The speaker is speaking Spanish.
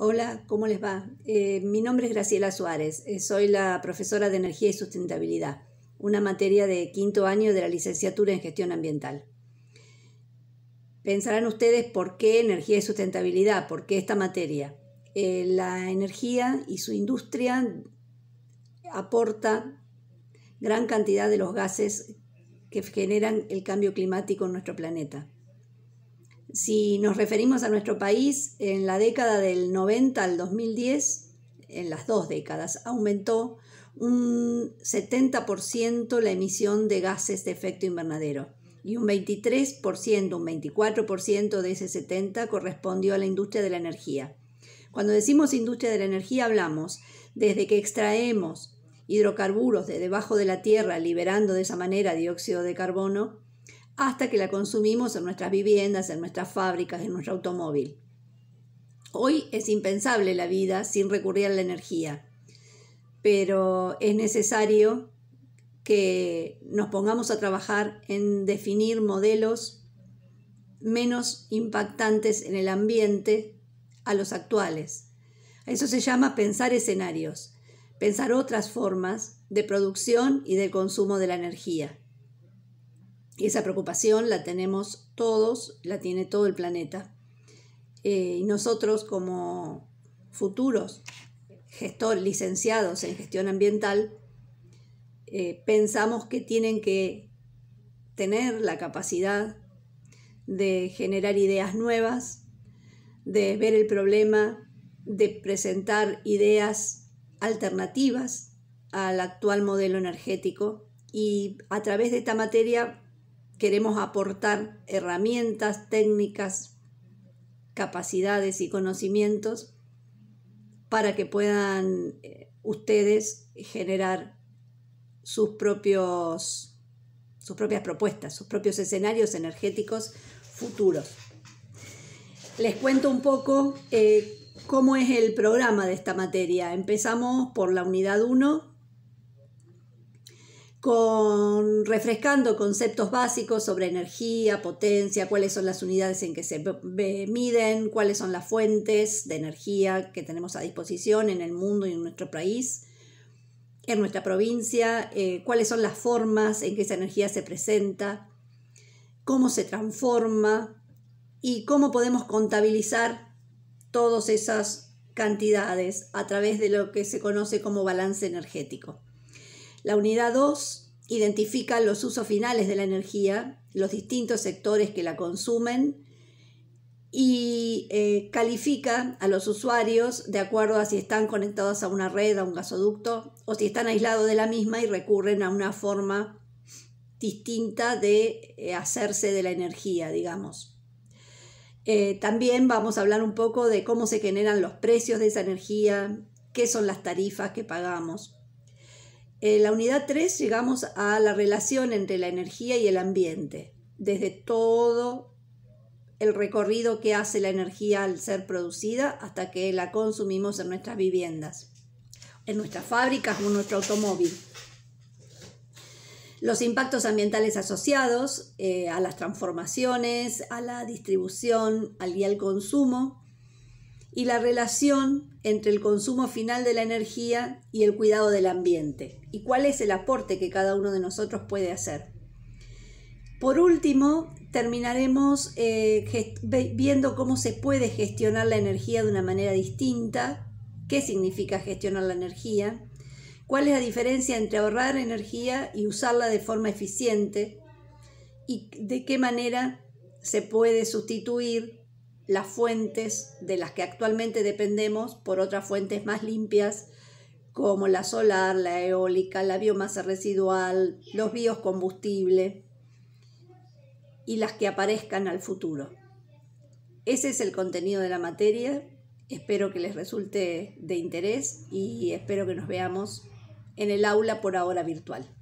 Hola, ¿cómo les va? Eh, mi nombre es Graciela Suárez, eh, soy la profesora de Energía y Sustentabilidad, una materia de quinto año de la licenciatura en Gestión Ambiental. Pensarán ustedes por qué energía y sustentabilidad, por qué esta materia. Eh, la energía y su industria aporta gran cantidad de los gases que generan el cambio climático en nuestro planeta. Si nos referimos a nuestro país, en la década del 90 al 2010, en las dos décadas, aumentó un 70% la emisión de gases de efecto invernadero y un 23%, un 24% de ese 70 correspondió a la industria de la energía. Cuando decimos industria de la energía hablamos desde que extraemos hidrocarburos de debajo de la tierra, liberando de esa manera dióxido de carbono, hasta que la consumimos en nuestras viviendas, en nuestras fábricas, en nuestro automóvil. Hoy es impensable la vida sin recurrir a la energía, pero es necesario que nos pongamos a trabajar en definir modelos menos impactantes en el ambiente a los actuales. Eso se llama pensar escenarios, pensar otras formas de producción y de consumo de la energía. Y esa preocupación la tenemos todos, la tiene todo el planeta. Eh, y nosotros como futuros gestores licenciados en gestión ambiental, eh, pensamos que tienen que tener la capacidad de generar ideas nuevas, de ver el problema, de presentar ideas alternativas al actual modelo energético y a través de esta materia Queremos aportar herramientas, técnicas, capacidades y conocimientos para que puedan eh, ustedes generar sus, propios, sus propias propuestas, sus propios escenarios energéticos futuros. Les cuento un poco eh, cómo es el programa de esta materia. Empezamos por la unidad 1, con refrescando conceptos básicos sobre energía, potencia, cuáles son las unidades en que se miden, cuáles son las fuentes de energía que tenemos a disposición en el mundo y en nuestro país, en nuestra provincia, eh, cuáles son las formas en que esa energía se presenta, cómo se transforma y cómo podemos contabilizar todas esas cantidades a través de lo que se conoce como balance energético. La unidad 2 identifica los usos finales de la energía, los distintos sectores que la consumen y eh, califica a los usuarios de acuerdo a si están conectados a una red, a un gasoducto o si están aislados de la misma y recurren a una forma distinta de eh, hacerse de la energía, digamos. Eh, también vamos a hablar un poco de cómo se generan los precios de esa energía, qué son las tarifas que pagamos. En eh, la unidad 3 llegamos a la relación entre la energía y el ambiente, desde todo el recorrido que hace la energía al ser producida hasta que la consumimos en nuestras viviendas, en nuestras fábricas o en nuestro automóvil. Los impactos ambientales asociados eh, a las transformaciones, a la distribución al, y al consumo, y la relación entre el consumo final de la energía y el cuidado del ambiente, y cuál es el aporte que cada uno de nosotros puede hacer. Por último, terminaremos eh, viendo cómo se puede gestionar la energía de una manera distinta, qué significa gestionar la energía, cuál es la diferencia entre ahorrar energía y usarla de forma eficiente y de qué manera se puede sustituir las fuentes de las que actualmente dependemos por otras fuentes más limpias como la solar, la eólica, la biomasa residual, los biocombustibles y las que aparezcan al futuro. Ese es el contenido de la materia. Espero que les resulte de interés y espero que nos veamos en el aula por ahora virtual.